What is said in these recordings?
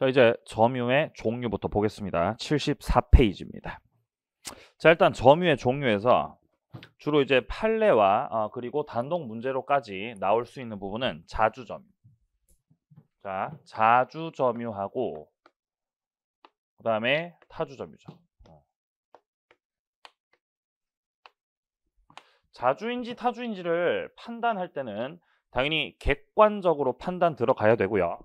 자 이제 점유의 종류부터 보겠습니다. 74페이지입니다. 자 일단 점유의 종류에서 주로 이제 판례와 어, 그리고 단독 문제로까지 나올 수 있는 부분은 자주 점유. 자 자주 점유하고 그 다음에 타주 점유죠. 어. 자주인지 타주인지를 판단할 때는 당연히 객관적으로 판단 들어가야 되고요.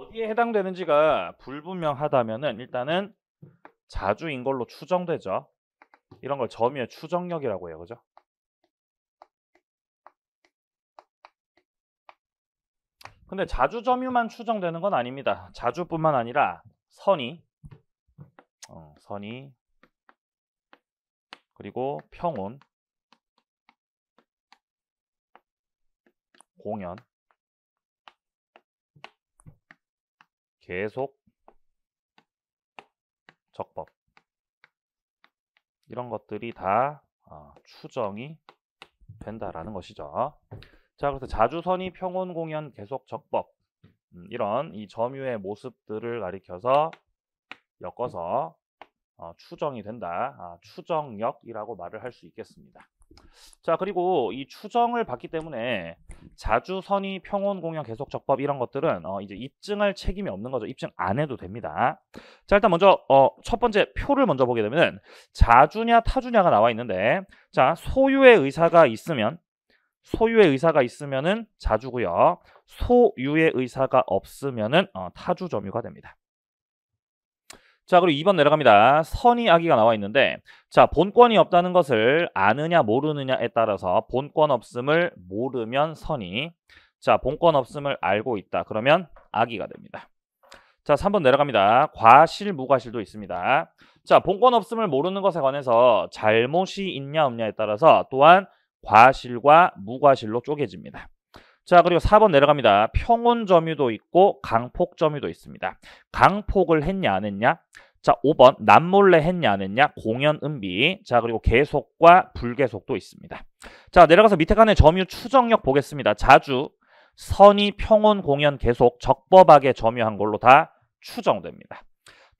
어디에 해당되는지가 불분명하다면은 일단은 자주인 걸로 추정되죠. 이런 걸 점유의 추정력이라고 해요. 그죠? 근데 자주 점유만 추정되는 건 아닙니다. 자주뿐만 아니라 선이 어, 선이 그리고 평온 공연 계속 적법 이런 것들이 다 어, 추정이 된다라는 것이죠. 자, 그래서 자주선이 평온 공연 계속 적법 음, 이런 이 점유의 모습들을 가리켜서 엮어서 어, 추정이 된다. 아, 추정력이라고 말을 할 수 있겠습니다. 자 그리고 이 추정을 받기 때문에 자주선이 평온 공영 계속 적법 이런 것들은 어, 이제 입증할 책임이 없는 거죠 입증 안 해도 됩니다 자 일단 먼저 어, 첫 번째 표를 먼저 보게 되면은 자주냐 타주냐가 나와 있는데 자 소유의 의사가 있으면 소유의 의사가 있으면은 자주고요 소유의 의사가 없으면은 어, 타주 점유가 됩니다 자 그리고 2번 내려갑니다. 선의 아기가 나와 있는데 자 본권이 없다는 것을 아느냐 모르느냐에 따라서 본권 없음을 모르면 선의 자 본권 없음을 알고 있다. 그러면 아기가 됩니다. 자 3번 내려갑니다. 과실 무과실도 있습니다. 자 본권 없음을 모르는 것에 관해서 잘못이 있냐 없냐에 따라서 또한 과실과 무과실로 쪼개집니다. 자 그리고 4번 내려갑니다. 평온 점유도 있고 강폭 점유도 있습니다. 강폭을 했냐 안 했냐? 자 5번 남몰래 했냐 안 했냐? 공연 음비자 그리고 계속과 불계속도 있습니다. 자 내려가서 밑에 칸의 점유 추정력 보겠습니다. 자주 선이 평온 공연 계속 적법하게 점유한 걸로 다 추정됩니다.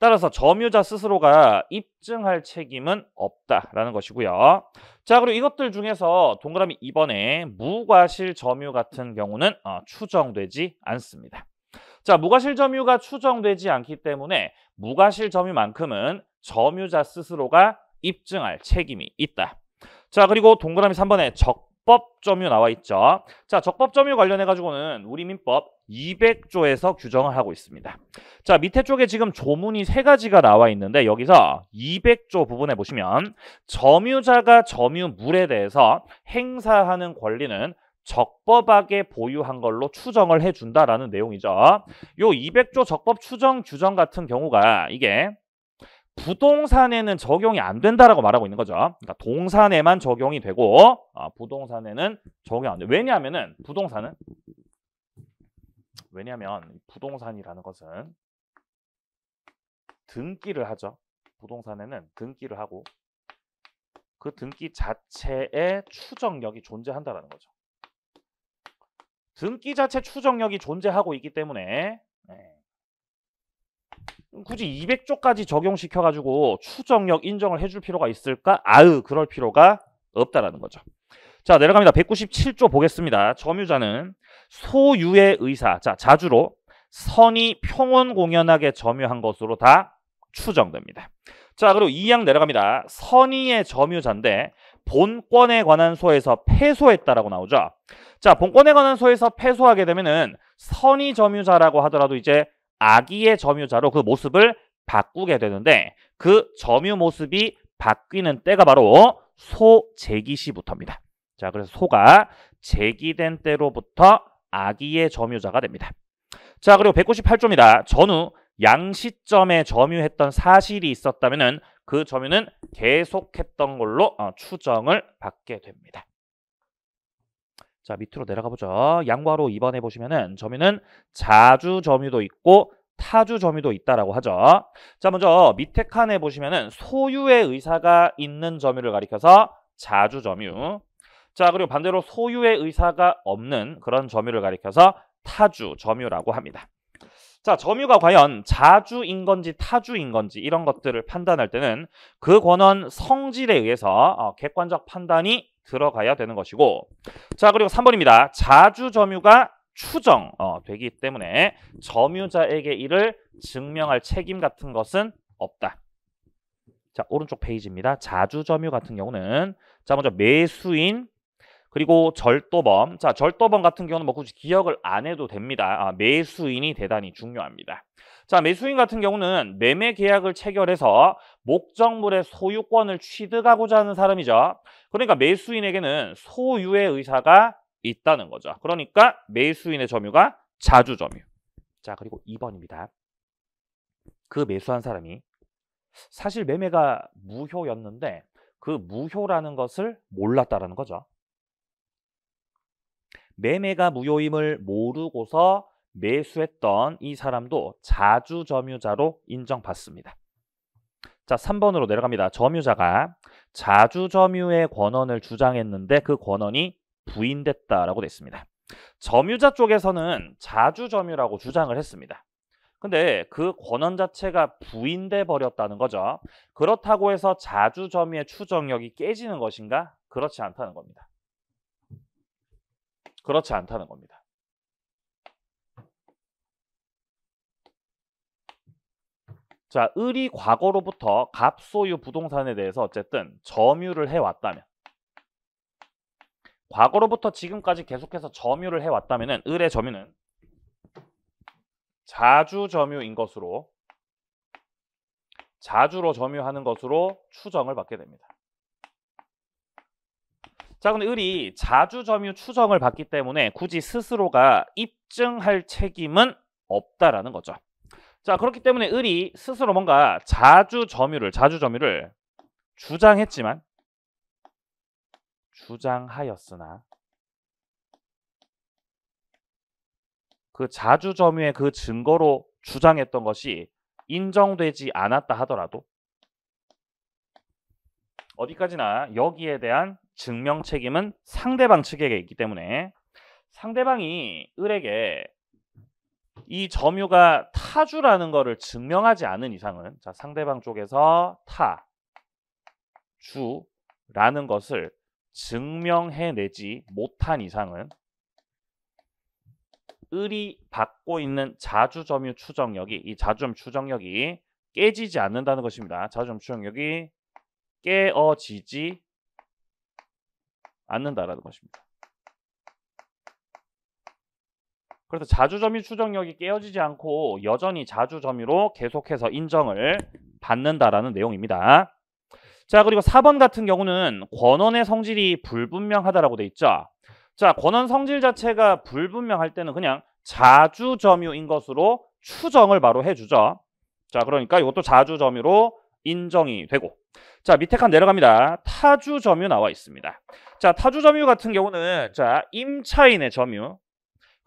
따라서 점유자 스스로가 입증할 책임은 없다라는 것이고요. 자, 그리고 이것들 중에서 동그라미 2번에 무과실 점유 같은 경우는 어, 추정되지 않습니다. 자, 무과실 점유가 추정되지 않기 때문에 무과실 점유만큼은 점유자 스스로가 입증할 책임이 있다. 자, 그리고 동그라미 3번에 적 적법점유 나와 있죠. 자, 적법점유 관련해 가지고는 우리 민법 200조에서 규정을 하고 있습니다. 자, 밑에 쪽에 지금 조문이 세 가지가 나와 있는데 여기서 200조 부분에 보시면 점유자가 점유물에 대해서 행사하는 권리는 적법하게 보유한 걸로 추정을 해준다라는 내용이죠. 요 200조 적법 추정 규정 같은 경우가 이게 부동산에는 적용이 안 된다라고 말하고 있는 거죠. 그러니까 동산에만 적용이 되고 아, 부동산에는 적용이 안 돼. 왜냐하면은 부동산은 왜냐하면 부동산이라는 것은 등기를 하죠. 부동산에는 등기를 하고 그 등기 자체에 추정력이 존재한다라는 거죠. 등기 자체 추정력이 존재하고 있기 때문에 네. 굳이 200조까지 적용시켜가지고 추정력 인정을 해줄 필요가 있을까? 아으 그럴 필요가 없다라는 거죠. 자 내려갑니다. 197조 보겠습니다. 점유자는 소유의 의사, 자 자주로 선이 평온 공연하게 점유한 것으로 다 추정됩니다. 자 그리고 2항 내려갑니다. 선의의 점유자인데 본권에 관한 소에서 패소했다라고 나오죠. 자 본권에 관한 소에서 패소하게 되면은 선의 점유자라고 하더라도 이제 아기의 점유자로 그 모습을 바꾸게 되는데 그 점유 모습이 바뀌는 때가 바로 소 제기 시부터입니다. 자, 그래서 소가 제기된 때로부터 아기의 점유자가 됩니다. 자, 그리고 198조입니다. 전후 양시점에 점유했던 사실이 있었다면 그 점유는 계속했던 걸로 어, 추정을 받게 됩니다. 자 밑으로 내려가 보죠. 양과로 2번에 보시면은 점유는 자주 점유도 있고 타주 점유도 있다라고 하죠. 자 먼저 밑에 칸에 보시면은 소유의 의사가 있는 점유를 가리켜서 자주 점유. 자 그리고 반대로 소유의 의사가 없는 그런 점유를 가리켜서 타주 점유라고 합니다. 자, 점유가 과연 자주인 건지 타주인 건지 이런 것들을 판단할 때는 그 권원 성질에 의해서 어, 객관적 판단이 들어가야 되는 것이고 자 그리고 3번입니다. 자주 점유가 추정 어, 되기 때문에 점유자에게 이를 증명할 책임 같은 것은 없다. 자 오른쪽 페이지입니다. 자주 점유 같은 경우는 자 먼저 매수인 그리고 절도범 자 절도범 같은 경우는 뭐 굳이 기억을 안 해도 됩니다. 아, 매수인이 대단히 중요합니다. 자, 매수인 같은 경우는 매매 계약을 체결해서 목적물의 소유권을 취득하고자 하는 사람이죠. 그러니까 매수인에게는 소유의 의사가 있다는 거죠. 그러니까 매수인의 점유가 자주 점유. 자, 그리고 2번입니다. 그 매수한 사람이 사실 매매가 무효였는데 그 무효라는 것을 몰랐다라는 거죠. 매매가 무효임을 모르고서 매수했던 이 사람도 자주 점유자로 인정받습니다. 자, 3번으로 내려갑니다. 점유자가 자주 점유의 권한을 주장했는데 그권원이 부인됐다라고 됐습니다. 점유자 쪽에서는 자주 점유라고 주장을 했습니다. 근데 그 권한 자체가 부인돼 버렸다는 거죠. 그렇다고 해서 자주 점유의 추정력이 깨지는 것인가? 그렇지 않다는 겁니다. 그렇지 않다는 겁니다. 자, 을이 과거로부터 갑소유 부동산에 대해서 어쨌든 점유를 해왔다면 과거로부터 지금까지 계속해서 점유를 해왔다면 을의 점유는 자주 점유인 것으로 자주로 점유하는 것으로 추정을 받게 됩니다. 자, 근데 을이 자주 점유 추정을 받기 때문에 굳이 스스로가 입증할 책임은 없다라는 거죠. 자 그렇기 때문에 을이 스스로 뭔가 자주 점유를 자주 점유를 주장했지만 주장하였으나 그 자주 점유의 그 증거로 주장했던 것이 인정되지 않았다 하더라도 어디까지나 여기에 대한 증명 책임은 상대방 측에게 있기 때문에 상대방이 을에게 이 점유가 타주라는 것을 증명하지 않은 이상은 자, 상대방 쪽에서 타, 주라는 것을 증명해내지 못한 이상은 을이 받고 있는 자주점유 추정력이 이 자주점 추정력이 깨지지 않는다는 것입니다. 자주점 추정력이 깨어지지 않는다라는 것입니다. 그래서 자주점유 추정력이 깨어지지 않고 여전히 자주점유로 계속해서 인정을 받는다라는 내용입니다. 자 그리고 4번 같은 경우는 권원의 성질이 불분명하다라고 돼 있죠. 자 권원 성질 자체가 불분명할 때는 그냥 자주점유인 것으로 추정을 바로 해주죠. 자 그러니까 이것도 자주점유로 인정이 되고 자 밑에 칸 내려갑니다. 타주점유 나와 있습니다. 자 타주점유 같은 경우는 자 임차인의 점유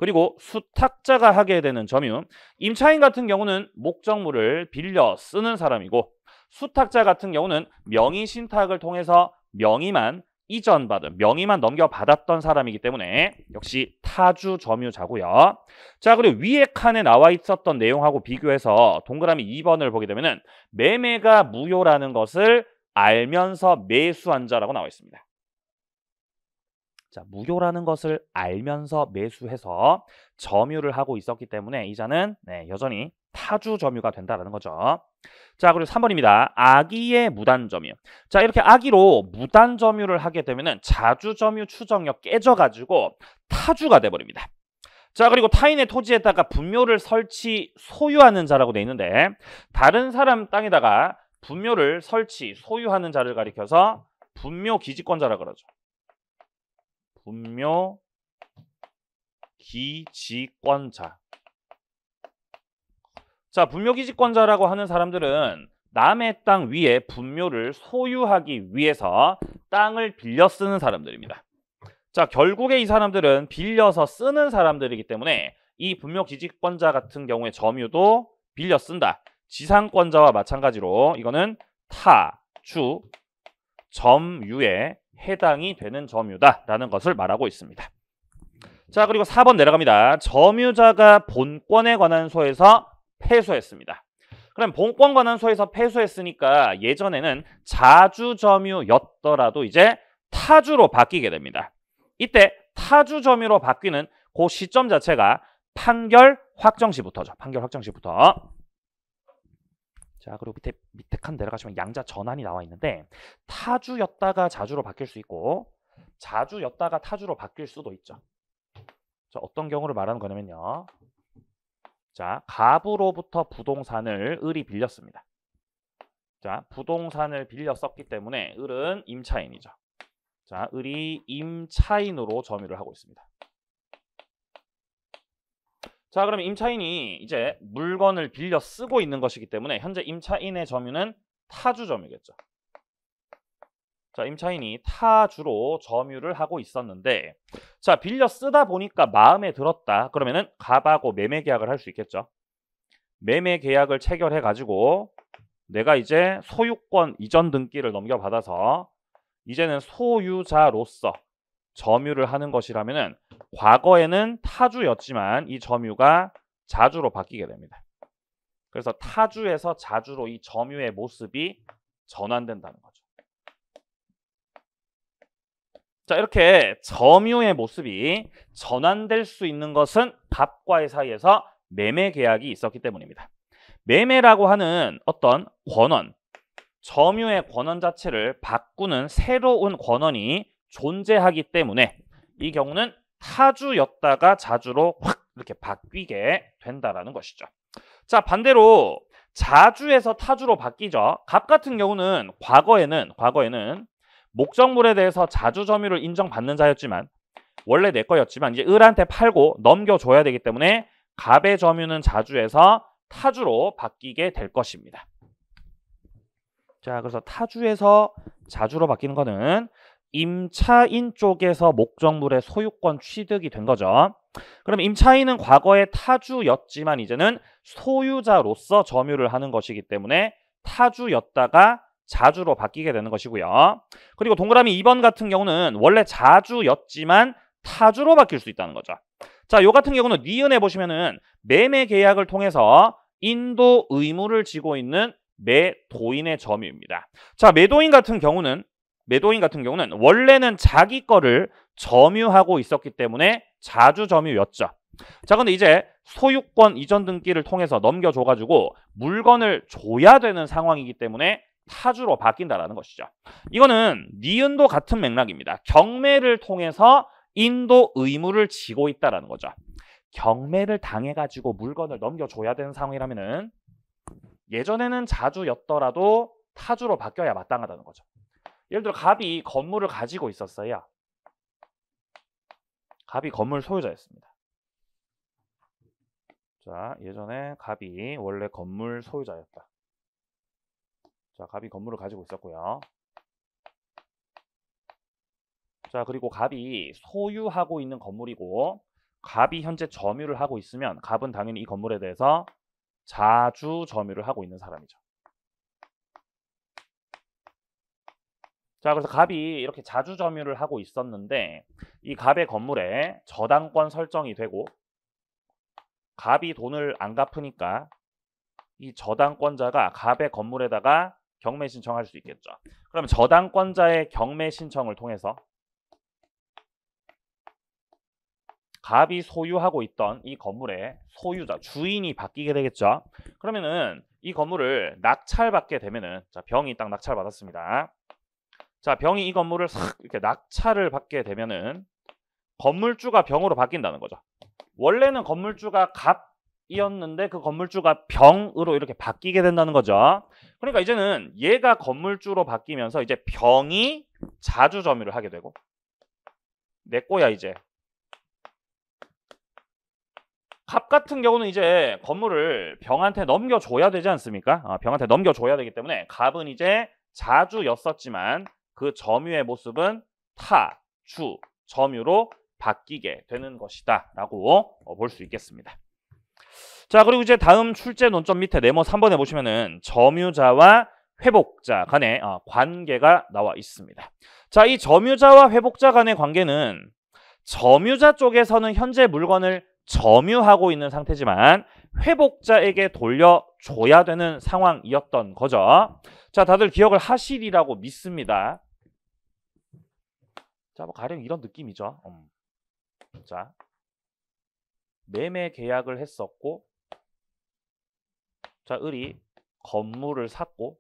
그리고 수탁자가 하게 되는 점유 임차인 같은 경우는 목적물을 빌려 쓰는 사람이고 수탁자 같은 경우는 명의 신탁을 통해서 명의만 이전받은 명의만 넘겨받았던 사람이기 때문에 역시 타주 점유자고요. 자 그리고 위에 칸에 나와 있었던 내용하고 비교해서 동그라미 2번을 보게 되면 은 매매가 무효라는 것을 알면서 매수한 자라고 나와 있습니다. 자, 무효라는 것을 알면서 매수해서 점유를 하고 있었기 때문에 이자는 네, 여전히 타주 점유가 된다라는 거죠. 자, 그리고 3번입니다. 아기의 무단 점유. 자, 이렇게 아기로 무단 점유를 하게 되면은 자주 점유 추정력 깨져 가지고 타주가 돼 버립니다. 자 그리고 타인의 토지에다가 분묘를 설치 소유하는 자라고 돼 있는데 다른 사람 땅에다가 분묘를 설치 소유하는 자를 가리켜서 분묘 기지권자라 그러죠. 분묘 기지권자 자 분묘 기지권자라고 하는 사람들은 남의 땅 위에 분묘를 소유하기 위해서 땅을 빌려 쓰는 사람들입니다. 자 결국에 이 사람들은 빌려서 쓰는 사람들이기 때문에 이 분묘 기지권자 같은 경우에 점유도 빌려 쓴다. 지상권자와 마찬가지로 이거는 타, 주, 점유의 해당이 되는 점유다라는 것을 말하고 있습니다. 자 그리고 4번 내려갑니다. 점유자가 본권에 관한 소에서 패소했습니다. 그럼 본권 관한 소에서 패소했으니까 예전에는 자주 점유였더라도 이제 타주로 바뀌게 됩니다. 이때 타주 점유로 바뀌는 그 시점 자체가 판결 확정시부터죠. 판결 확정시부터. 자 그리고 밑에 밑에 칸 내려가시면 양자 전환이 나와 있는데 타주였다가 자주로 바뀔 수 있고 자주였다가 타주로 바뀔 수도 있죠. 자 어떤 경우를 말하는 거냐면요. 자 갑으로부터 부동산을 을이 빌렸습니다. 자 부동산을 빌렸었기 때문에 을은 임차인이죠. 자 을이 임차인으로 점유를 하고 있습니다. 자 그럼 임차인이 이제 물건을 빌려 쓰고 있는 것이기 때문에 현재 임차인의 점유는 타주 점유겠죠. 자 임차인이 타주로 점유를 하고 있었는데 자 빌려 쓰다 보니까 마음에 들었다 그러면은 갑하고 매매 계약을 할 수 있겠죠. 매매 계약을 체결해 가지고 내가 이제 소유권 이전 등기를 넘겨받아서 이제는 소유자로서 점유를 하는 것이라면 과거에는 타주였지만 이 점유가 자주로 바뀌게 됩니다. 그래서 타주에서 자주로 이 점유의 모습이 전환된다는 거죠. 자, 이렇게 점유의 모습이 전환될 수 있는 것은 밥과의 사이에서 매매 계약이 있었기 때문입니다. 매매라고 하는 어떤 권원, 점유의 권원 자체를 바꾸는 새로운 권원이 존재하기 때문에 이 경우는 타주였다가 자주로 확 이렇게 바뀌게 된다라는 것이죠. 자 반대로 자주에서 타주로 바뀌죠. 갑 같은 경우는 과거에는 과거에는 목적물에 대해서 자주 점유를 인정받는 자였지만 원래 내 거였지만 이제 을한테 팔고 넘겨줘야 되기 때문에 갑의 점유는 자주에서 타주로 바뀌게 될 것입니다. 자, 그래서 타주에서 자주로 바뀌는 거는 임차인 쪽에서 목적물의 소유권 취득이 된 거죠. 그럼 임차인은 과거에 타주였지만 이제는 소유자로서 점유를 하는 것이기 때문에 타주였다가 자주로 바뀌게 되는 것이고요. 그리고 동그라미 2번 같은 경우는 원래 자주였지만 타주로 바뀔 수 있다는 거죠. 자, 요 같은 경우는 니은에 보시면은 매매 계약을 통해서 인도 의무를 지고 있는 매도인의 점유입니다. 자, 매도인 같은 경우는 매도인 같은 경우는 원래는 자기 거를 점유하고 있었기 때문에 자주 점유였죠. 자, 근데 이제 소유권 이전 등기를 통해서 넘겨줘가지고 물건을 줘야 되는 상황이기 때문에 타주로 바뀐다라는 것이죠. 이거는 니은도 같은 맥락입니다. 경매를 통해서 인도 의무를 지고 있다라는 거죠. 경매를 당해가지고 물건을 넘겨줘야 되는 상황이라면은 예전에는 자주였더라도 타주로 바뀌어야 마땅하다는 거죠. 예를 들어 갑이 건물을 가지고 있었어요. 갑이 건물 소유자였습니다. 자, 예전에 갑이 원래 건물 소유자였다. 자, 갑이 건물을 가지고 있었고요. 자, 그리고 갑이 소유하고 있는 건물이고 갑이 현재 점유를 하고 있으면 갑은 당연히 이 건물에 대해서 자주 점유를 하고 있는 사람이죠. 자, 그래서 갑이 이렇게 자주 점유를 하고 있었는데 이 갑의 건물에 저당권 설정이 되고 갑이 돈을 안 갚으니까 이 저당권자가 갑의 건물에다가 경매 신청할 수 있겠죠. 그러면 저당권자의 경매 신청을 통해서 갑이 소유하고 있던 이 건물의 소유자, 주인이 바뀌게 되겠죠. 그러면은 이 건물을 낙찰받게 되면은 자, 병이 딱 낙찰받았습니다. 자, 병이 이 건물을 싹 이렇게 낙찰을 받게 되면은 건물주가 병으로 바뀐다는 거죠. 원래는 건물주가 갑이었는데 그 건물주가 병으로 이렇게 바뀌게 된다는 거죠. 그러니까 이제는 얘가 건물주로 바뀌면서 이제 병이 자주 점유를 하게 되고 내 꼬야 이제 갑 같은 경우는 이제 건물을 병한테 넘겨줘야 되지 않습니까? 아, 병한테 넘겨줘야 되기 때문에 갑은 이제 자주였었지만 그 점유의 모습은 타, 주, 점유로 바뀌게 되는 것이다 라고 어, 볼수 있겠습니다. 자 그리고 이제 다음 출제 논점 밑에 네모 3번에 보시면은 점유자와 회복자 간의 어, 관계가 나와 있습니다. 자, 이 점유자와 회복자 간의 관계는 점유자 쪽에서는 현재 물건을 점유하고 있는 상태지만 회복자에게 돌려줘야 되는 상황이었던 거죠. 자, 다들 기억을 하시리라고 믿습니다. 자, 뭐 가령 이런 느낌이죠. 음. 자, 매매 계약을 했었고, 자, 을이 건물을 샀고,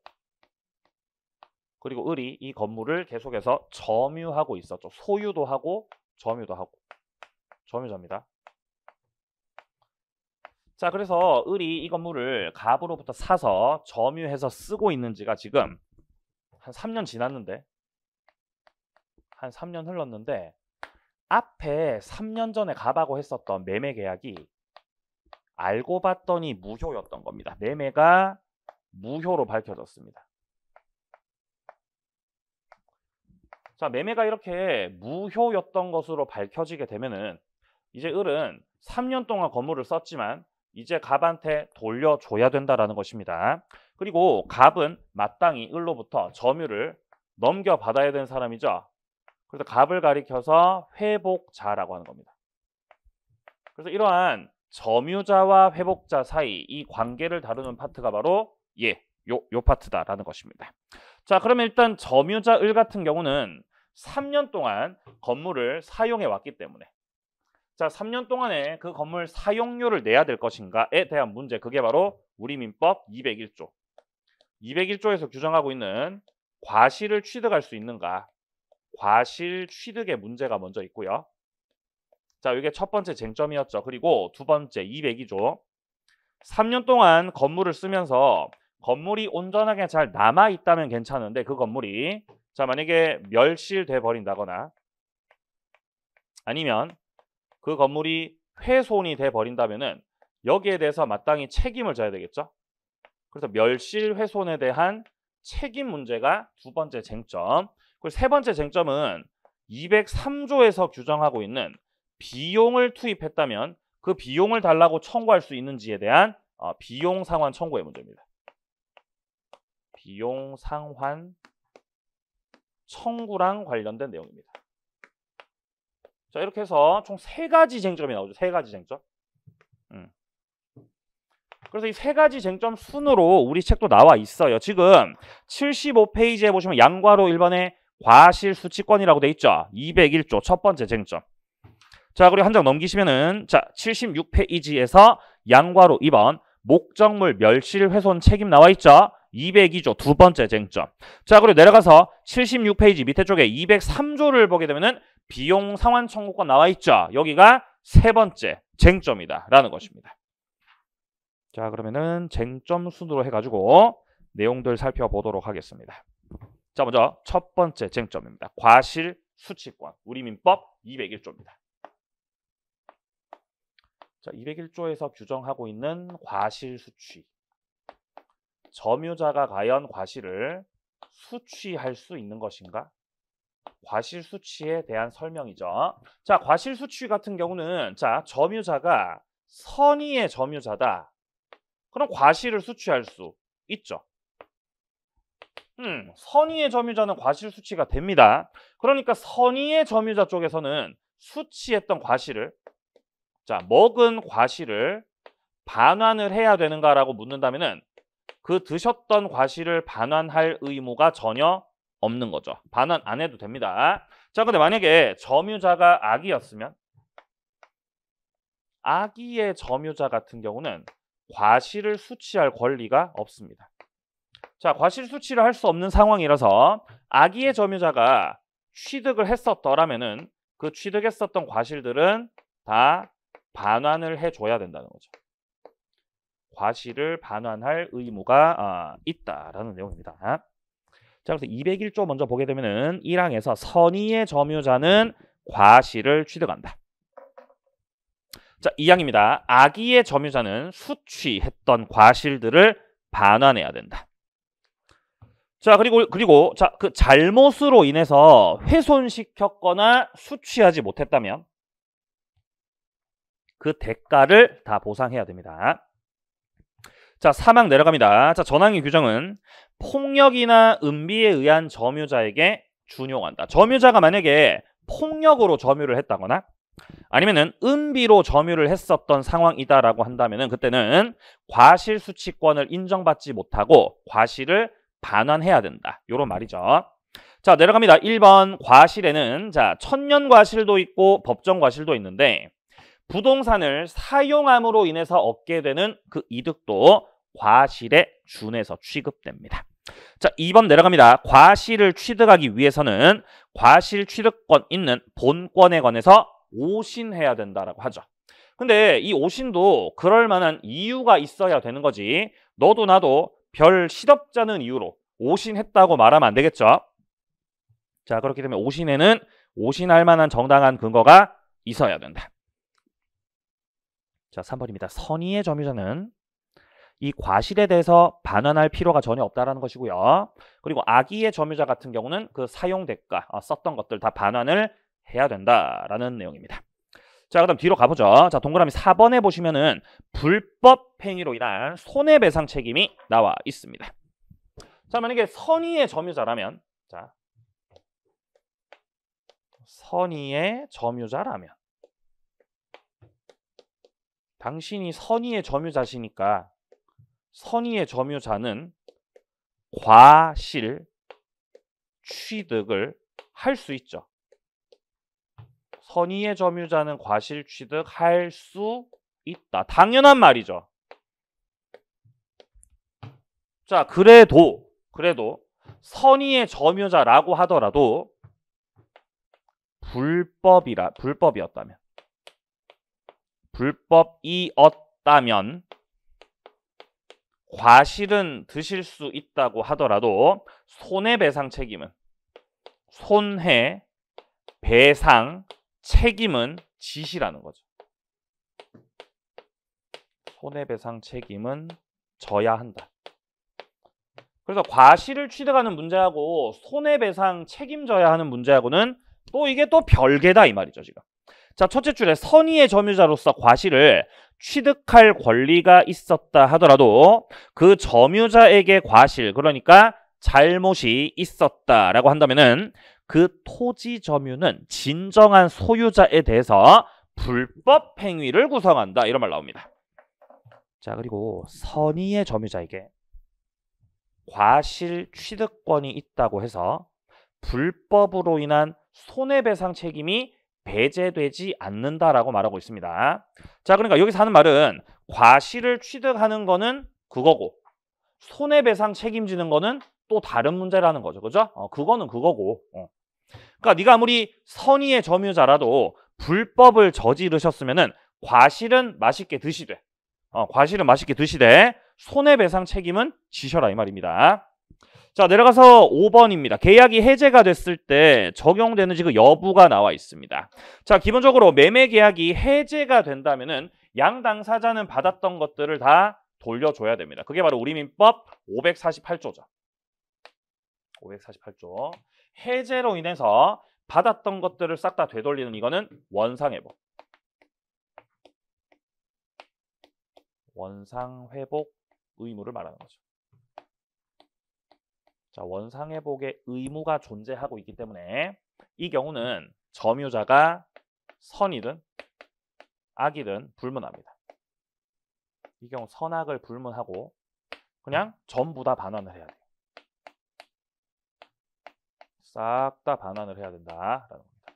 그리고 을이 이 건물을 계속해서 점유하고 있었죠. 소유도 하고, 점유도 하고. 점유자입니다. 자, 그래서 을이 이 건물을 갑으로부터 사서 점유해서 쓰고 있는지가 지금 한 3년 지났는데 한 3년 흘렀는데 앞에 3년 전에 가봐고 했었던 매매 계약이 알고 봤더니 무효였던 겁니다. 매매가 무효로 밝혀졌습니다. 자, 매매가 이렇게 무효였던 것으로 밝혀지게 되면은 이제 을은 3년 동안 건물을 썼지만 이제 갑한테 돌려줘야 된다라는 것입니다. 그리고 갑은 마땅히 을로부터 점유를 넘겨받아야 되는 사람이죠. 그래서 갑을 가리켜서 회복자라고 하는 겁니다. 그래서 이러한 점유자와 회복자 사이 이 관계를 다루는 파트가 바로 예, 요, 요 파트다라는 것입니다. 자, 그러면 일단 점유자 을 같은 경우는 3년 동안 건물을 사용해 왔기 때문에 자, 3년 동안에 그 건물 사용료를 내야 될 것인가에 대한 문제. 그게 바로 우리 민법 201조. 201조에서 규정하고 있는 과실을 취득할 수 있는가 과실 취득의 문제가 먼저 있고요. 자, 이게 첫 번째 쟁점이었죠. 그리고 두 번째 2 0 0이죠 3년 동안 건물을 쓰면서 건물이 온전하게 잘 남아 있다면 괜찮은데 그 건물이 자, 만약에 멸실돼 버린다거나 아니면 그 건물이 훼손이 돼 버린다면은 여기에 대해서 마땅히 책임을 져야 되겠죠. 그래서 멸실 훼손에 대한 책임 문제가 두 번째 쟁점. 그리고 세 번째 쟁점은 203조에서 규정하고 있는 비용을 투입했다면 그 비용을 달라고 청구할 수 있는지에 대한 어, 비용 상환 청구의 문제입니다. 비용 상환 청구랑 관련된 내용입니다. 자 이렇게 해서 총 세 가지 쟁점이 나오죠. 세 가지 쟁점. 음. 그래서 이 세 가지 쟁점 순으로 우리 책도 나와 있어요. 지금 75페이지에 보시면 양과로 1번에 과실 수치권이라고 돼 있죠. 201조 첫 번째 쟁점. 자, 그리고 한 장 넘기시면은 자, 76페이지에서 양과로 2번 목적물 멸실 훼손 책임 나와 있죠. 202조 두 번째 쟁점. 자, 그리고 내려가서 76페이지 밑에 쪽에 203조를 보게 되면은 비용 상환 청구권 나와 있죠. 여기가 세 번째 쟁점이다라는 것입니다. 자, 그러면은 쟁점 순으로 해 가지고 내용들 살펴보도록 하겠습니다. 자, 먼저 첫 번째 쟁점입니다. 과실 수치권. 우리 민법 201조입니다. 자, 201조에서 규정하고 있는 과실 수취. 점유자가 과연 과실을 수취할 수 있는 것인가? 과실 수취에 대한 설명이죠. 자, 과실 수취 같은 경우는 자, 점유자가 선의의 점유자다. 그럼 과실을 수취할 수 있죠. 음, 음, 선의의 점유자는 과실 수치가 됩니다. 그러니까 선의의 점유자 쪽에서는 수치했던 과실을 자 먹은 과실을 반환을 해야 되는가라고 묻는다면그 드셨던 과실을 반환할 의무가 전혀 없는 거죠. 반환 안 해도 됩니다. 자, 근데 만약에 점유자가 아기였으면 아기의 점유자 같은 경우는 과실을 수취할 권리가 없습니다. 자, 과실 수치를 할 수 없는 상황이라서 아기의 점유자가 취득을 했었더라면그 취득했었던 과실들은 다 반환을 해줘야 된다는 거죠. 과실을 반환할 의무가 어, 있다라는 내용입니다. 자, 그래서 201조 먼저 보게 되면 1항에서 선의의 점유자는 과실을 취득한다. 자, 2항입니다. 아기의 점유자는 수취했던 과실들을 반환해야 된다. 자, 그리고, 그리고, 자, 그 잘못으로 인해서 훼손시켰거나 수취하지 못했다면 그 대가를 다 보상해야 됩니다. 자, 사망 내려갑니다. 자, 전항의 규정은 폭력이나 음비에 의한 점유자에게 준용한다. 점유자가 만약에 폭력으로 점유를 했다거나 아니면은 은비로 점유를 했었던 상황이다라고 한다면은 그때는 과실 수치권을 인정받지 못하고 과실을 반환해야 된다. 요런 말이죠. 자 내려갑니다. 1번 과실에는 자 천년 과실도 있고 법정 과실도 있는데 부동산을 사용함으로 인해서 얻게 되는 그 이득도 과실에 준해서 취급됩니다. 자, 2번 내려갑니다. 과실을 취득하기 위해서는 과실 취득권 있는 본권에 관해서 오신해야 된다라고 하죠. 근데 이 오신도 그럴 만한 이유가 있어야 되는 거지. 너도 나도 별 시덥잖은 이유로 오신했다고 말하면 안 되겠죠. 자 그렇기 때문에 오신에는 오신할 만한 정당한 근거가 있어야 된다. 자 3번입니다. 선의의 점유자는 이 과실에 대해서 반환할 필요가 전혀 없다라는 것이고요. 그리고 아기의 점유자 같은 경우는 그 사용 대가 어, 썼던 것들 다 반환을 해야 된다라는 내용입니다. 자, 그 다음 뒤로 가보죠. 자, 동그라미 4번에 보시면은 불법 행위로 인한 손해배상 책임이 나와 있습니다. 자, 만약에 선의의 점유자라면 자, 선의의 점유자라면 당신이 선의의 점유자시니까 선의의 점유자는 과실 취득을 할 수 있죠. 선의의 점유자는 과실 취득할 수 있다. 당연한 말이죠. 자, 그래도 그래도 선의의 점유자라고 하더라도 불법이라 불법이었다면 불법이었다면 과실은 드실 수 있다고 하더라도 손해배상 책임은 손해 배상 책임은 지시라는 거죠. 손해배상 책임은 져야 한다. 그래서 과실을 취득하는 문제하고 손해배상 책임져야 하는 문제하고는 또 이게 또 별개다 이 말이죠 지금. 자 첫째 줄에 선의의 점유자로서 과실을 취득할 권리가 있었다 하더라도 그 점유자에게 과실 그러니까 잘못이 있었다라고 한다면은 그 토지 점유는 진정한 소유자에 대해서 불법 행위를 구성한다. 이런 말 나옵니다. 자 그리고 선의의 점유자에게 과실 취득권이 있다고 해서 불법으로 인한 손해배상 책임이 배제되지 않는다라고 말하고 있습니다. 자, 그러니까 여기서 하는 말은 과실을 취득하는 거는 그거고 손해배상 책임지는 거는 또 다른 문제라는 거죠. 그죠? 어, 그거는 그거고 어. 그러니까 네가 아무리 선의의 점유자라도 불법을 저지르셨으면은 과실은 맛있게 드시되 어, 과실은 맛있게 드시되 손해배상 책임은 지셔라 이 말입니다. 자 내려가서 5번입니다. 계약이 해제가 됐을 때 적용되는지 그 여부가 나와 있습니다. 자 기본적으로 매매 계약이 해제가 된다면은 양 당사자는 받았던 것들을 다 돌려줘야 됩니다. 그게 바로 우리민법 548조죠. 548조. 해제로 인해서 받았던 것들을 싹 다 되돌리는 이거는 원상회복. 원상회복 의무를 말하는 거죠. 자, 원상회복의 의무가 존재하고 있기 때문에 이 경우는 점유자가 선이든 악이든 불문합니다. 이 경우 선악을 불문하고 그냥 전부 다 반환을 해야 돼요. 싹다 반환을 해야 된다라는 겁니다.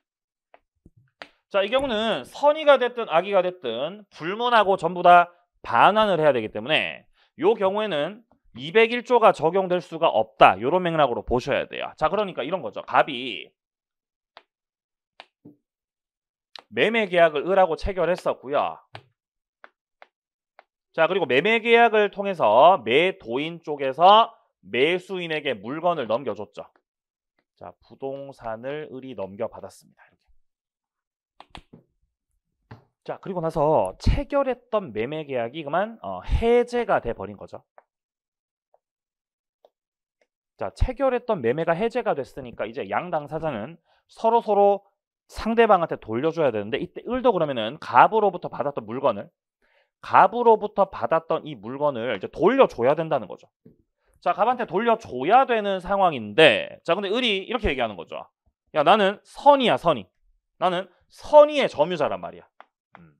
자, 이 경우는 선이가 됐든 아기가 됐든 불문하고 전부 다 반환을 해야 되기 때문에 이 경우에는 201조가 적용될 수가 없다. 이런 맥락으로 보셔야 돼요. 자, 그러니까 이런 거죠. 갑이 매매 계약을 을하고 체결했었고요. 자, 그리고 매매 계약을 통해서 매도인 쪽에서 매수인에게 물건을 넘겨줬죠. 자, 부동산을 을이 넘겨받았습니다. 이렇게. 자, 그리고 나서 체결했던 매매 계약이 그만 어, 해제가 돼 버린 거죠. 자, 체결했던 매매가 해제가 됐으니까 이제 양 당사자는 서로 서로 상대방한테 돌려줘야 되는데 이때 을도 그러면은 갑으로부터 받았던 물건을 갑으로부터 받았던 이 물건을 이제 돌려줘야 된다는 거죠. 자, 갑한테 돌려줘야 되는 상황인데 자, 근데 을이 이렇게 얘기하는 거죠. 야, 나는 선이야, 선이. 나는 선의의 점유자란 말이야. 음.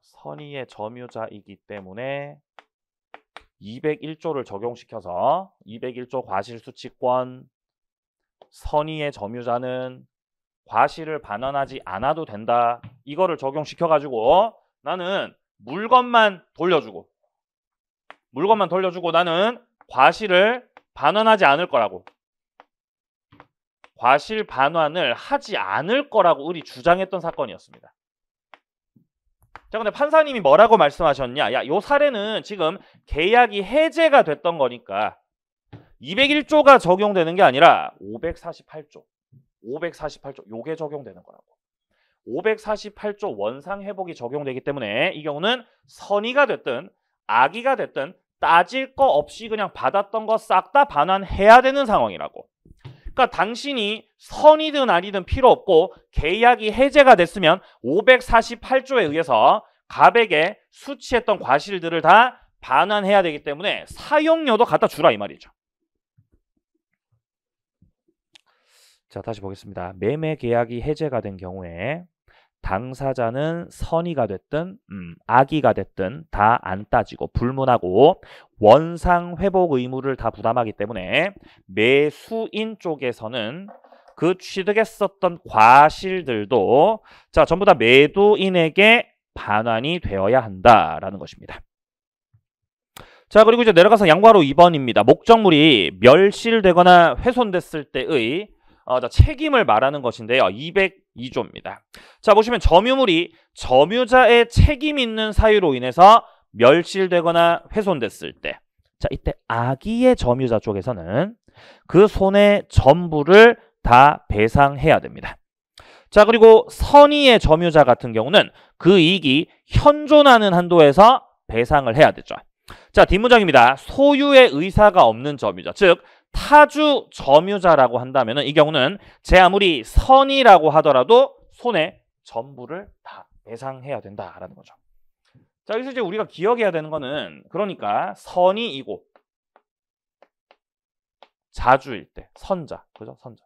선의의 점유자이기 때문에 201조를 적용시켜서 201조 과실수칙권 선의의 점유자는 과실을 반환하지 않아도 된다. 이거를 적용시켜가지고 나는 물건만 돌려주고 물건만 돌려주고 나는 과실을 반환하지 않을 거라고 과실 반환을 하지 않을 거라고 우리 주장했던 사건이었습니다. 자 근데 판사님이 뭐라고 말씀하셨냐 야요 사례는 지금 계약이 해제가 됐던 거니까 201조가 적용되는 게 아니라 548조 548조 요게 적용되는 거라고 548조 원상 회복이 적용되기 때문에 이 경우는 선의가 됐든 악의가 됐든 따질 거 없이 그냥 받았던 거 싹 다 반환해야 되는 상황이라고. 그러니까 당신이 선이든 아니든 필요 없고 계약이 해제가 됐으면 548조에 의해서 갑에게 수취했던 과실들을 다 반환해야 되기 때문에 사용료도 갖다 주라 이 말이죠. 자 다시 보겠습니다. 매매 계약이 해제가 된 경우에 당사자는 선의가 됐든 음, 악의가 됐든 다 안 따지고 불문하고 원상 회복 의무를 다 부담하기 때문에 매수인 쪽에서는 그 취득했었던 과실들도 자 전부 다 매도인에게 반환이 되어야 한다라는 것입니다. 자 그리고 이제 내려가서 양과로 2번입니다. 목적물이 멸실되거나 훼손됐을 때의 어, 책임을 말하는 것인데요. 2조입니다. 자 보시면 점유물이 점유자의 책임 있는 사유로 인해서 멸실되거나 훼손됐을 때 자, 이때 아기의 점유자 쪽에서는 그 손해 전부를 다 배상해야 됩니다. 자, 그리고 선의의 점유자 같은 경우는 그 이익이 현존하는 한도에서 배상을 해야 되죠. 자, 뒷문장입니다. 소유의 의사가 없는 점유자, 즉 타주 점유자라고 한다면 이 경우는 제 아무리 선이라고 하더라도 손해 전부를 다 배상해야 된다라는 거죠. 자, 여기서 이제 우리가 기억해야 되는 거는 그러니까 선이 이고 자주일 때 선자, 그죠? 선자.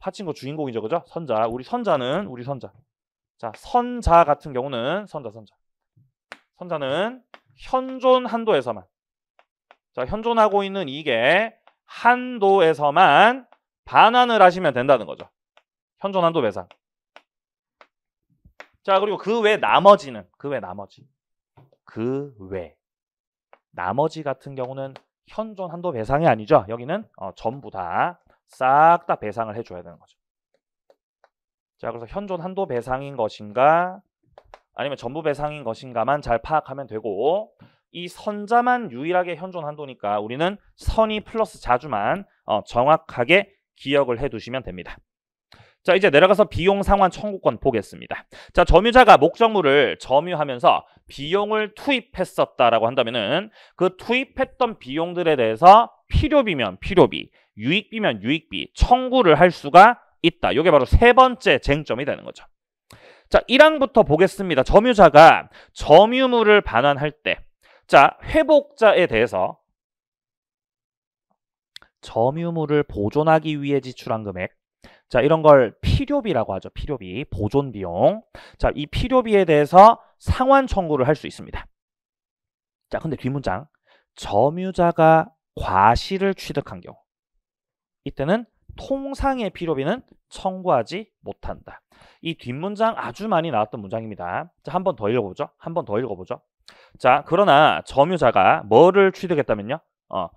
파친코 주인공이죠, 그죠? 선자. 우리 선자는 우리 선자. 자, 선자 같은 경우는 선자, 선자. 선자는 현존 한도에서만. 자, 현존하고 있는 이게 한도에서만 반환을 하시면 된다는 거죠. 현존 한도 배상. 자, 그리고 그 외 나머지는 그 외 나머지. 그 외 나머지 같은 경우는 현존 한도 배상이 아니죠. 여기는 어, 전부 다 싹 다 배상을 해 줘야 되는 거죠. 자, 그래서 현존 한도 배상인 것인가 아니면 전부 배상인 것인가만 잘 파악하면 되고 이 선자만 유일하게 현존한도니까 우리는 선이 플러스 자주만 어, 정확하게 기억을 해두시면 됩니다. 자 이제 내려가서 비용 상환 청구권 보겠습니다. 자 점유자가 목적물을 점유하면서 비용을 투입했었다라고 한다면은 그 투입했던 비용들에 대해서 필요비면 필요비, 유익비면 유익비 청구를 할 수가 있다. 이게 바로 세 번째 쟁점이 되는 거죠. 자 1항부터 보겠습니다. 점유자가 점유물을 반환할 때 자, 회복자에 대해서 점유물을 보존하기 위해 지출한 금액 자 이런 걸 필요비라고 하죠. 필요비, 보존비용 자이 필요비에 대해서 상환 청구를 할 수 있습니다. 자 근데 뒷문장 점유자가 과실을 취득한 경우 이때는 통상의 필요비는 청구하지 못한다. 이 뒷문장 아주 많이 나왔던 문장입니다. 자, 한 번 더 읽어보죠. 한 번 더 읽어보죠. 자, 그러나 점유자가 뭐를 취득했다면요? 어,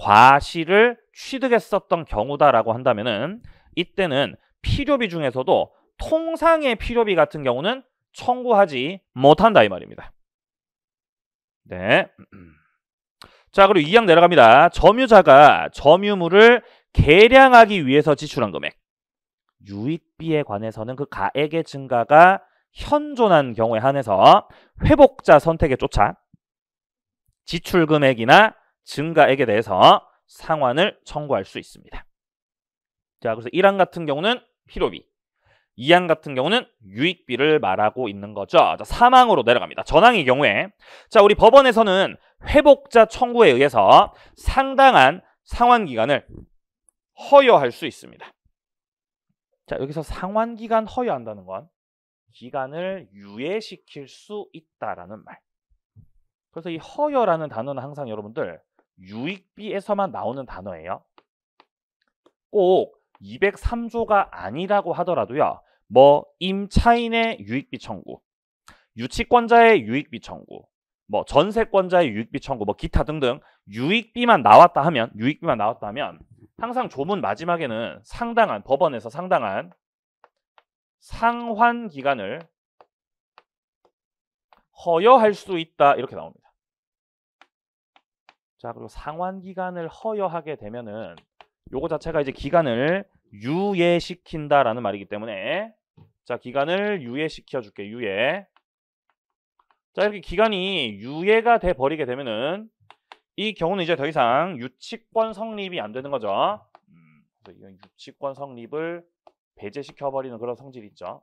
과실을 취득했었던 경우다라고 한다면은 이때는 필요비 중에서도 통상의 필요비 같은 경우는 청구하지 못한다 이 말입니다. 네. 자, 그리고 2항 내려갑니다. 점유자가 점유물을 계량하기 위해서 지출한 금액. 유익비에 관해서는 그 가액의 증가가 현존한 경우에 한해서 회복자 선택에 쫓아 지출 금액이나 증가액에 대해서 상환을 청구할 수 있습니다. 자, 그래서 1항 같은 경우는 필요비, 2항 같은 경우는 유익비를 말하고 있는 거죠. 자, 3항으로 내려갑니다. 전항의 경우에 자, 우리 법원에서는 회복자 청구에 의해서 상당한 상환 기간을 허여할 수 있습니다. 자, 여기서 상환 기간 허여한다는 건 기간을 유예시킬 수 있다라는 말. 그래서 이 허여라는 단어는 항상 여러분들 유익비에서만 나오는 단어예요. 꼭 203조가 아니라고 하더라도요. 뭐 임차인의 유익비 청구, 유치권자의 유익비 청구, 뭐 전세권자의 유익비 청구, 뭐 기타 등등 유익비만 나왔다 하면 유익비만 나왔다 하면 항상 조문 마지막에는 상당한 법원에서 상당한 상환 기간을 허여할 수 있다 이렇게 나옵니다. 자 그리고 상환 기간을 허여하게 되면은 요거 자체가 이제 기간을 유예시킨다라는 말이기 때문에 자 기간을 유예시켜 줄게 유예 자 이렇게 기간이 유예가 돼 버리게 되면은 이 경우는 이제 더 이상 유치권 성립이 안 되는 거죠. 음, 이건 유치권 성립을 배제시켜버리는 그런 성질이 있죠.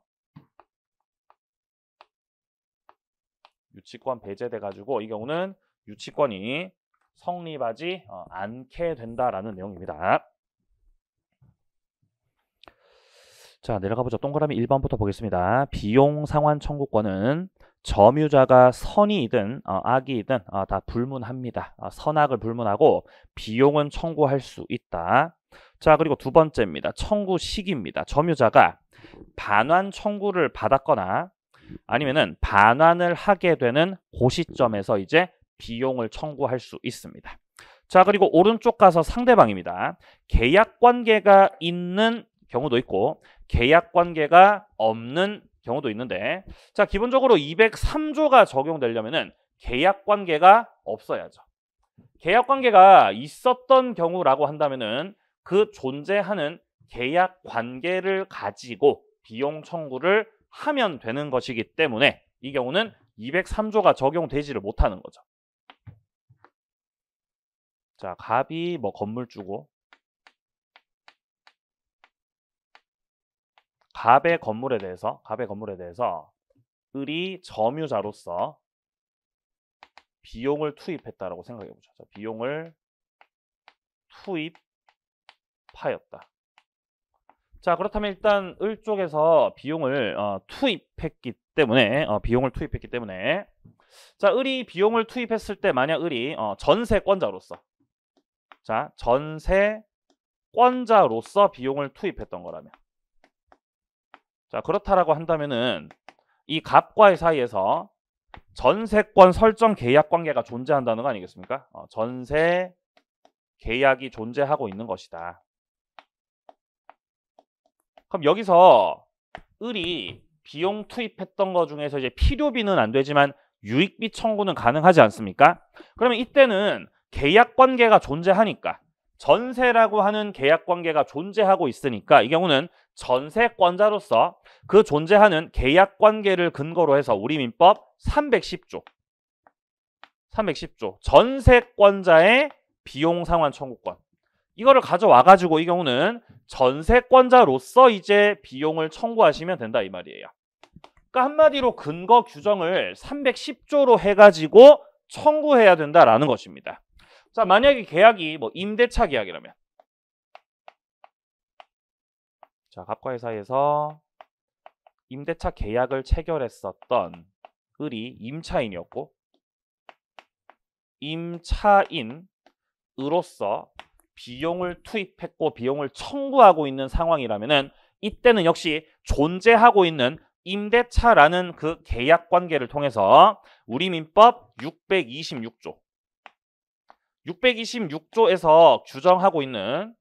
유치권 배제돼가지고 이 경우는 유치권이 성립하지 어, 않게 된다라는 내용입니다. 자 내려가 보죠. 동그라미 1번부터 보겠습니다. 비용 상환 청구권은 점유자가 선이든 어, 악이든 어, 다 불문합니다. 어, 선악을 불문하고 비용은 청구할 수 있다. 자, 그리고 두 번째입니다. 청구 시기입니다. 점유자가 반환 청구를 받았거나 아니면은 반환을 하게 되는 고 시점에서 이제 비용을 청구할 수 있습니다. 자, 그리고 오른쪽 가서 상대방입니다. 계약 관계가 있는 경우도 있고 계약 관계가 없는 경우도 있는데 자, 기본적으로 203조가 적용되려면은 계약 관계가 없어야죠. 계약 관계가 있었던 경우라고 한다면은 그 존재하는 계약 관계를 가지고 비용 청구를 하면 되는 것이기 때문에 이 경우는 203조가 적용되지를 못하는 거죠. 자, 갑이 뭐 건물 주고 갑의 건물에 대해서 갑의 건물에 대해서 을이 점유자로서 비용을 투입했다라고 생각해 보죠. 비용을 투입 파였다. 자 그렇다면 일단 을 쪽에서 비용을 어, 투입했기 때문에 어, 비용을 투입했기 때문에 자 을이 비용을 투입했을 때 만약 을이 어, 전세권자로서 자 전세권자로서 비용을 투입했던 거라면 자 그렇다라고 한다면은 이 갑과의 사이에서 전세권 설정 계약 관계가 존재한다는 거 아니겠습니까? 어, 전세 계약이 존재하고 있는 것이다. 그럼 여기서 을이 비용 투입했던 것 중에서 이제 필요비는 안 되지만 유익비 청구는 가능하지 않습니까? 그러면 이때는 계약 관계가 존재하니까 전세라고 하는 계약 관계가 존재하고 있으니까 이 경우는 전세권자로서 그 존재하는 계약 관계를 근거로 해서 우리 민법 310조 310조 전세권자의 비용 상환 청구권 이거를 가져와 가지고 이 경우는 전세권자로서 이제 비용을 청구하시면 된다 이 말이에요. 그러니까 한마디로 근거 규정을 310조로 해가지고 청구해야 된다라는 것입니다. 자 만약에 계약이 뭐 임대차 계약이라면 자 갑과 회사에서 임대차 계약을 체결했었던 을이 임차인이었고 임차인으로서 비용을 투입했고 비용을 청구하고 있는 상황이라면 이때는 역시 존재하고 있는 임대차라는 그 계약 관계를 통해서 우리 민법 626조 626조에서 규정하고 있는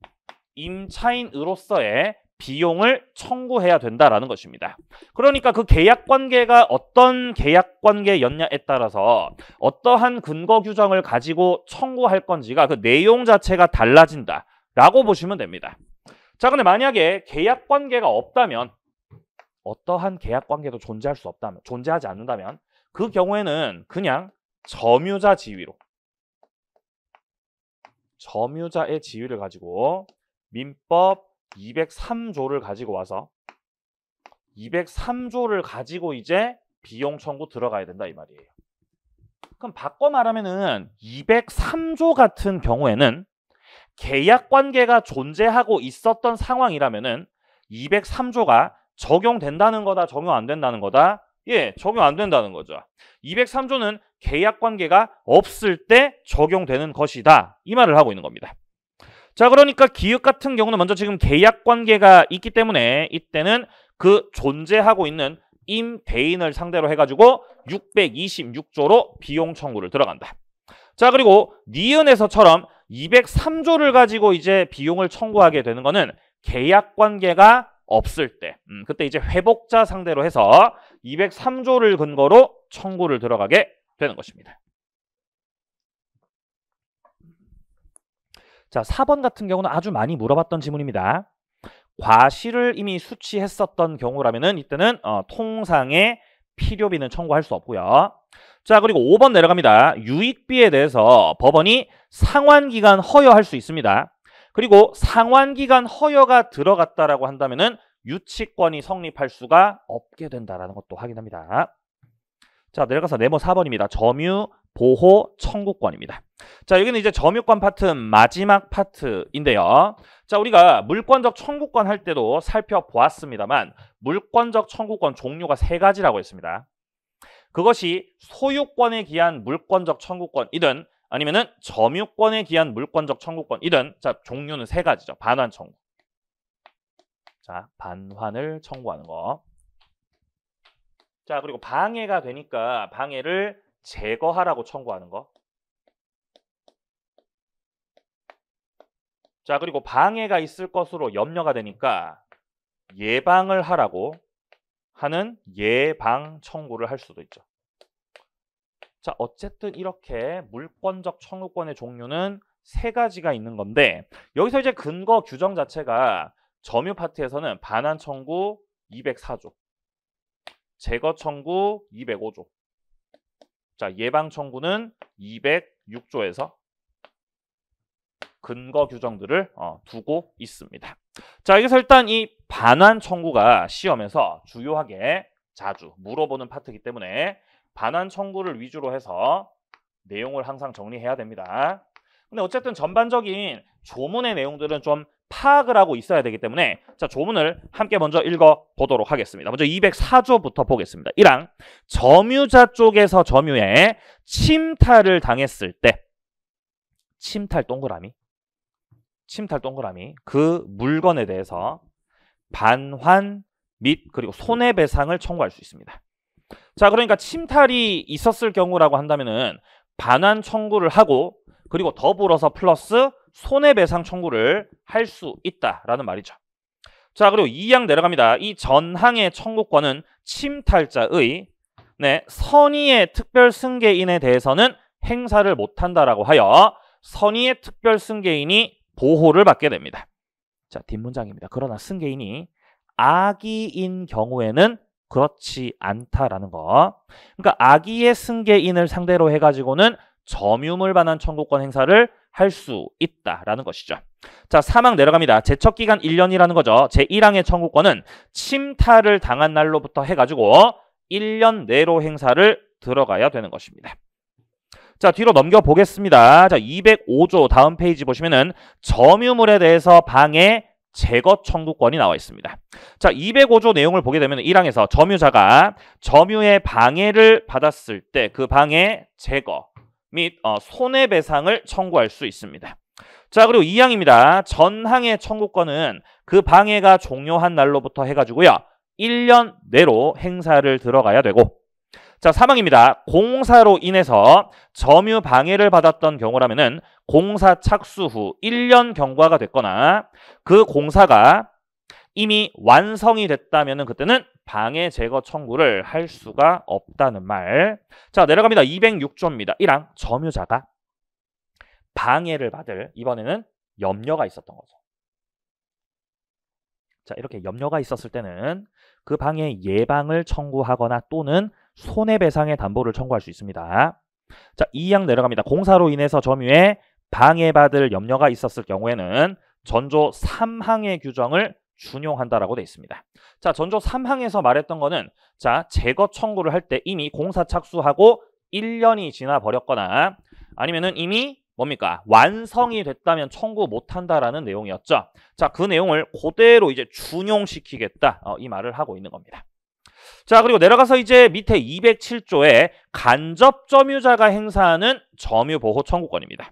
임차인으로서의 비용을 청구해야 된다라는 것입니다. 그러니까 그 계약 관계가 어떤 계약 관계였냐에 따라서 어떠한 근거 규정을 가지고 청구할 건지가 그 내용 자체가 달라진다라고 보시면 됩니다. 자, 근데 만약에 계약 관계가 없다면 어떠한 계약 관계도 존재할 수 없다면 존재하지 않는다면 그 경우에는 그냥 점유자 지위로 점유자의 지위를 가지고 민법 203조를 가지고 와서 203조를 가지고 이제 비용 청구 들어가야 된다 이 말이에요. 그럼 바꿔 말하면은 203조 같은 경우에는 계약 관계가 존재하고 있었던 상황이라면은 203조가 적용된다는 거다, 적용 안 된다는 거다. 예, 적용 안 된다는 거죠. 203조는 계약 관계가 없을 때 적용되는 것이다. 이 말을 하고 있는 겁니다. 자 그러니까 기업 같은 경우는 먼저 지금 계약 관계가 있기 때문에 이때는 그 존재하고 있는 임대인을 상대로 해가지고 626조로 비용 청구를 들어간다. 자 그리고 니은에서처럼 203조를 가지고 이제 비용을 청구하게 되는 거는 계약 관계가 없을 때 음, 그때 이제 회복자 상대로 해서 203조를 근거로 청구를 들어가게 되는 것입니다. 자, 4번 같은 경우는 아주 많이 물어봤던 질문입니다 과실을 이미 수치했었던 경우라면은 이때는 어, 통상의 필요비는 청구할 수 없고요. 자, 그리고 5번 내려갑니다. 유익비에 대해서 법원이 상환기간 허여할 수 있습니다. 그리고 상환기간 허여가 들어갔다라고 한다면은 유치권이 성립할 수가 없게 된다라는 것도 확인합니다. 자, 내려가서 네모 4번입니다. 점유 보호 청구권입니다. 자, 여기는 이제 점유권 파트 마지막 파트인데요. 자, 우리가 물권적 청구권 할 때도 살펴보았습니다만 물권적 청구권 종류가 세 가지라고 했습니다. 그것이 소유권에 기한 물권적 청구권이든 아니면은 점유권에 기한 물권적 청구권이든 자, 종류는 세 가지죠. 반환 청구. 자, 반환을 청구하는 거. 자, 그리고 방해가 되니까 방해를 제거하라고 청구하는 거. 자, 그리고 방해가 있을 것으로 염려가 되니까 예방을 하라고 하는 예방 청구를 할 수도 있죠. 자, 어쨌든 이렇게 물권적 청구권의 종류는 세 가지가 있는 건데 여기서 이제 근거 규정 자체가 점유 파트에서는 반환 청구 204조, 제거 청구 205조, 자, 예방 청구는 206조에서 근거 규정들을 어, 두고 있습니다. 자, 여기서 일단 이 반환 청구가 시험에서 주요하게 자주 물어보는 파트이기 때문에 반환 청구를 위주로 해서 내용을 항상 정리해야 됩니다. 근데 어쨌든 전반적인 조문의 내용들은 좀 파악을 하고 있어야 되기 때문에 자 조문을 함께 먼저 읽어보도록 하겠습니다. 먼저 204조부터 보겠습니다. 1항 점유자 쪽에서 점유에 침탈을 당했을 때 침탈 동그라미 침탈 동그라미 그 물건에 대해서 반환 및 그리고 손해배상을 청구할 수 있습니다. 자 그러니까 침탈이 있었을 경우라고 한다면은 반환 청구를 하고 그리고 더불어서 플러스 손해배상 청구를 할 수 있다라는 말이죠. 자 그리고 2항 내려갑니다. 이 전항의 청구권은 침탈자의 네, 선의의 특별승계인에 대해서는 행사를 못한다라고 하여 선의의 특별승계인이 보호를 받게 됩니다. 자 뒷문장입니다. 그러나 승계인이 악의인 경우에는 그렇지 않다라는 거. 그러니까 악의의 승계인을 상대로 해가지고는 점유물 반환 청구권 행사를 할 수 있다라는 것이죠. 자, 사망 내려갑니다. 제척 기간 1년이라는 거죠. 제1항의 청구권은 침탈을 당한 날로부터 해가지고 1년 내로 행사를 들어가야 되는 것입니다. 자, 뒤로 넘겨보겠습니다. 자, 205조 다음 페이지 보시면은 점유물에 대해서 방해 제거 청구권이 나와 있습니다. 자, 205조 내용을 보게 되면 1항에서 점유자가 점유의 방해를 받았을 때 그 방해 제거 및 어, 손해배상을 청구할 수 있습니다. 자 그리고 2항입니다. 전항의 청구권은 그 방해가 종료한 날로부터 해가지고요. 1년 내로 행사를 들어가야 되고 자 3항입니다. 공사로 인해서 점유 방해를 받았던 경우라면 은 공사 착수 후 1년 경과가 됐거나 그 공사가 이미 완성이 됐다면 그때는 방해 제거 청구를 할 수가 없다는 말. 자 내려갑니다. 206조입니다. 1항 점유자가 방해를 받을 이번에는 염려가 있었던 거죠. 자 이렇게 염려가 있었을 때는 그 방해 예방을 청구하거나 또는 손해배상의 담보를 청구할 수 있습니다. 자 2항 내려갑니다. 공사로 인해서 점유에 방해받을 염려가 있었을 경우에는 전조 3항의 규정을 준용한다라고 돼 있습니다. 자, 전조 3항에서 말했던 거는 자, 제거 청구를 할 때 이미 공사 착수하고 1년이 지나 버렸거나 아니면은 이미 뭡니까? 완성이 됐다면 청구 못 한다라는 내용이었죠. 자, 그 내용을 그대로 이제 준용시키겠다. 어, 이 말을 하고 있는 겁니다. 자, 그리고 내려가서 이제 밑에 207조에 간접 점유자가 행사하는 점유 보호 청구권입니다.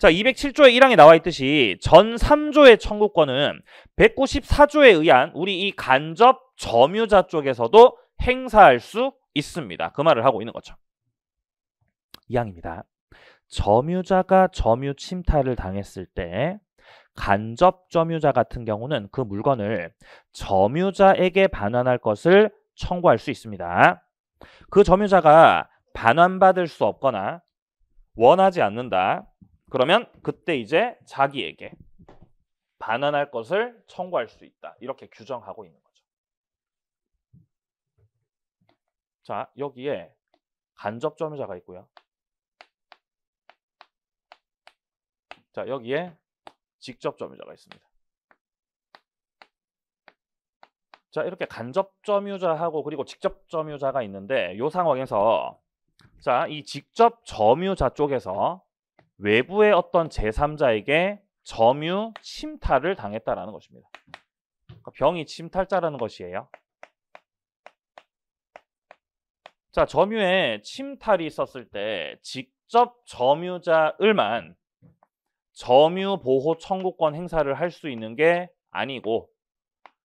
자, 207조의 1항에 나와 있듯이 전 3조의 청구권은 194조에 의한 우리 이 간접 점유자 쪽에서도 행사할 수 있습니다. 그 말을 하고 있는 거죠. 2항입니다. 점유자가 점유 침탈을 당했을 때 간접 점유자 같은 경우는 그 물건을 점유자에게 반환할 것을 청구할 수 있습니다. 그 점유자가 반환받을 수 없거나 원하지 않는다. 그러면 그때 이제 자기에게 반환할 것을 청구할 수 있다. 이렇게 규정하고 있는 거죠. 자, 여기에 간접 점유자가 있고요. 자, 여기에 직접 점유자가 있습니다. 자, 이렇게 간접 점유자하고 그리고 직접 점유자가 있는데 이 상황에서 자, 이 직접 점유자 쪽에서 외부의 어떤 제3자에게 점유 침탈을 당했다라는 것입니다. 그러니까 병이 침탈자라는 것이에요. 자, 점유에 침탈이 있었을 때 직접 점유자을만 점유 보호 청구권 행사를 할 수 있는 게 아니고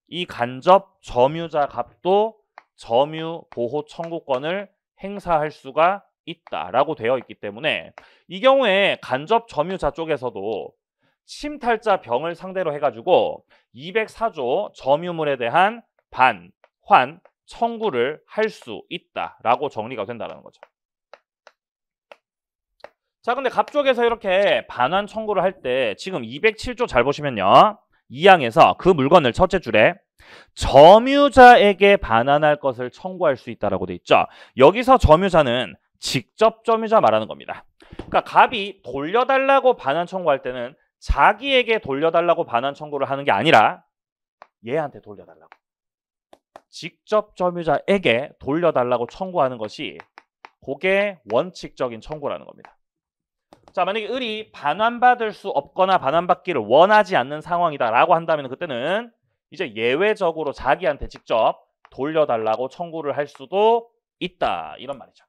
이 간접 점유자 값도 점유 보호 청구권을 행사할 수가 있다라고 되어 있기 때문에 이 경우에 간접 점유자 쪽에서도 침탈자 병을 상대로 해가지고 204조 점유물에 대한 반, 환, 청구를 할 수 있다라고 정리가 된다는 거죠. 자, 근데 갑쪽에서 이렇게 반환 청구를 할 때 지금 207조 잘 보시면요. 이항에서그 물건을 첫째 줄에 점유자에게 반환할 것을 청구할 수 있다라고 돼 있죠. 여기서 점유자는 직접점이자 말하는 겁니다. 그러니까 갑이 돌려달라고 반환 청구할 때는 자기에게 돌려달라고 반환 청구를 하는 게 아니라 얘한테 돌려달라고. 직접 점유자에게 돌려달라고 청구하는 것이 고게 원칙적인 청구라는 겁니다. 자 만약에 을이 반환받을 수 없거나 반환받기를 원하지 않는 상황이다라고 한다면 그때는 이제 예외적으로 자기한테 직접 돌려달라고 청구를 할 수도 있다 이런 말이죠.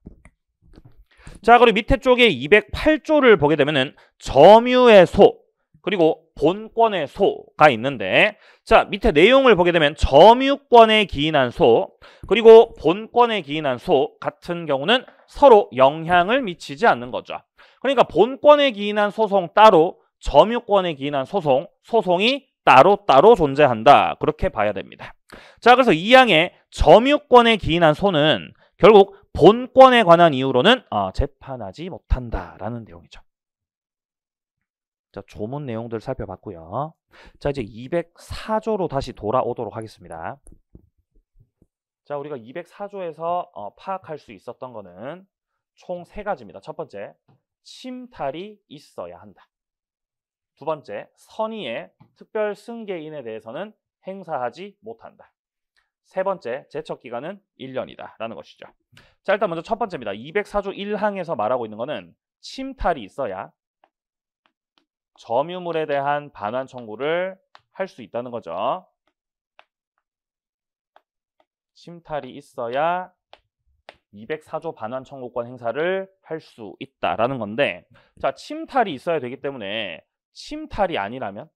자, 그리고 밑에 쪽에 208조를 보게 되면은 점유의 소 그리고 본권의 소가 있는데 자, 밑에 내용을 보게 되면 점유권에 기인한 소 그리고 본권에 기인한 소 같은 경우는 서로 영향을 미치지 않는 거죠. 그러니까 본권에 기인한 소송 따로 점유권에 기인한 소송, 소송이 따로따로 존재한다. 그렇게 봐야 됩니다. 자, 그래서 이 양의 점유권에 기인한 소는 결국 본권에 관한 이유로는 어, 재판하지 못한다라는 내용이죠. 자, 조문 내용들 살펴봤고요. 자, 이제 204조로 다시 돌아오도록 하겠습니다. 자, 우리가 204조에서 어, 파악할 수 있었던 거는 총 세 가지입니다. 첫 번째, 침탈이 있어야 한다. 두 번째, 선의의 특별 승계인에 대해서는 행사하지 못한다. 세 번째, 제척 기간은 1년이다 라는 것이죠. 자, 일단 먼저 첫 번째입니다. 204조 1항에서 말하고 있는 것은 침탈이 있어야 점유물에 대한 반환 청구를 할 수 있다는 거죠. 침탈이 있어야 204조 반환 청구권 행사를 할 수 있다라는 건데 자 침탈이 있어야 되기 때문에 침탈이 아니라면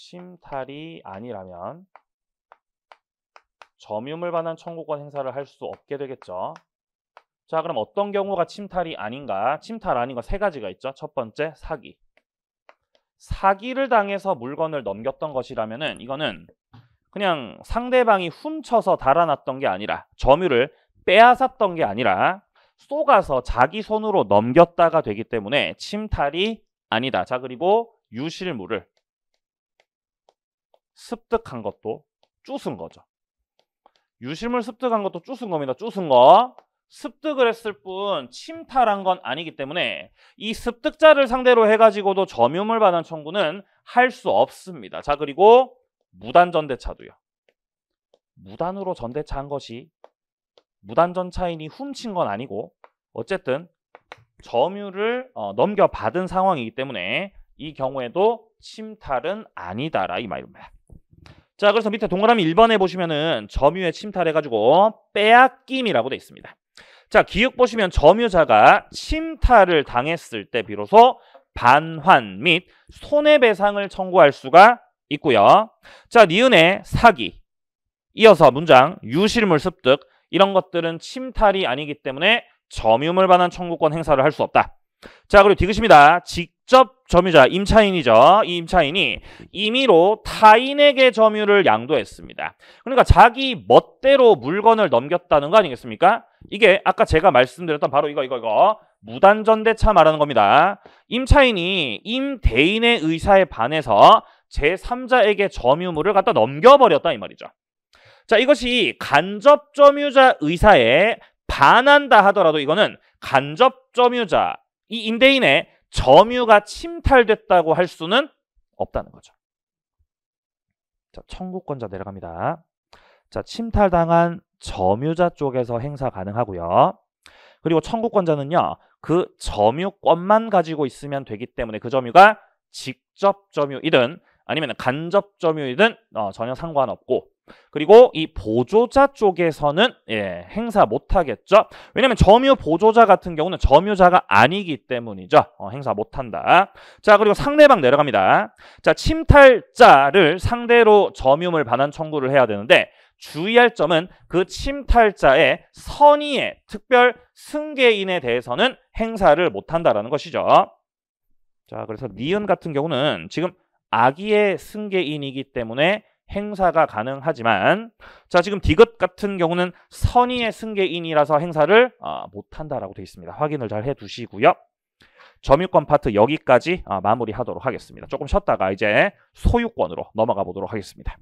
침탈이 아니라면 점유물 반환 청구권 행사를 할 수 없게 되겠죠. 자 그럼 어떤 경우가 침탈이 아닌가? 침탈 아닌 거세 가지가 있죠. 첫 번째 사기. 사기를 당해서 물건을 넘겼던 것이라면 은 이거는 그냥 상대방이 훔쳐서 달아놨던 게 아니라 점유를 빼앗았던 게 아니라 쏘가서 자기 손으로 넘겼다가 되기 때문에 침탈이 아니다. 자 그리고 유실물을 습득한 것도 쭈쓴 거죠. 유심을 습득한 것도 쭈쓴 겁니다. 쭈쓴 거. 습득을 했을 뿐 침탈한 건 아니기 때문에 이 습득자를 상대로 해가지고도 점유물 반환 청구는 할 수 없습니다. 자 그리고 무단 전대차도요. 무단으로 전대차한 것이 무단 전차인이 훔친 건 아니고 어쨌든 점유를 어, 넘겨받은 상황이기 때문에 이 경우에도 침탈은 아니다라 이 말입니다. 자 그래서 밑에 동그라미 1번에 보시면은 점유에 침탈해가지고 빼앗김이라고 돼 있습니다. 자 기억 보시면 점유자가 침탈을 당했을 때 비로소 반환 및 손해배상을 청구할 수가 있고요. 자 니은의 사기 이어서 문장 유실물 습득 이런 것들은 침탈이 아니기 때문에 점유물 반환 청구권 행사를 할 수 없다. 자, 그리고 디귿입니다. 직접 점유자, 임차인이죠. 이 임차인이 임의로 타인에게 점유를 양도했습니다. 그러니까 자기 멋대로 물건을 넘겼다는 거 아니겠습니까? 이게 아까 제가 말씀드렸던 바로 이거, 이거, 이거. 무단전대차 말하는 겁니다. 임차인이 임대인의 의사에 반해서 제3자에게 점유물을 갖다 넘겨버렸다 이 말이죠. 자 이것이 간접 점유자 의사에 반한다 하더라도 이거는 간접 점유자 이임대인의 점유가 침탈됐다고 할 수는 없다는 거죠. 자, 청구권자 내려갑니다. 자, 침탈당한 점유자 쪽에서 행사 가능하고요. 그리고 청구권자는요. 그 점유권만 가지고 있으면 되기 때문에 그 점유가 직접 점유이든 아니면 간접 점유이든 어, 전혀 상관없고 그리고 이 보조자 쪽에서는 예, 행사 못하겠죠. 왜냐면 점유 보조자 같은 경우는 점유자가 아니기 때문이죠. 어, 행사 못한다. 자 그리고 상대방 내려갑니다. 자 침탈자를 상대로 점유물 반환 청구를 해야 되는데 주의할 점은 그 침탈자의 선의의 특별 승계인에 대해서는 행사를 못한다라는 것이죠. 자 그래서 니은 같은 경우는 지금 아기의 승계인이기 때문에 행사가 가능하지만 자 지금 디귿 같은 경우는 선의의 승계인이라서 행사를 어, 못한다라고 되어 있습니다. 확인을 잘 해두시고요. 점유권 파트 여기까지 어, 마무리하도록 하겠습니다. 조금 쉬었다가 이제 소유권으로 넘어가 보도록 하겠습니다.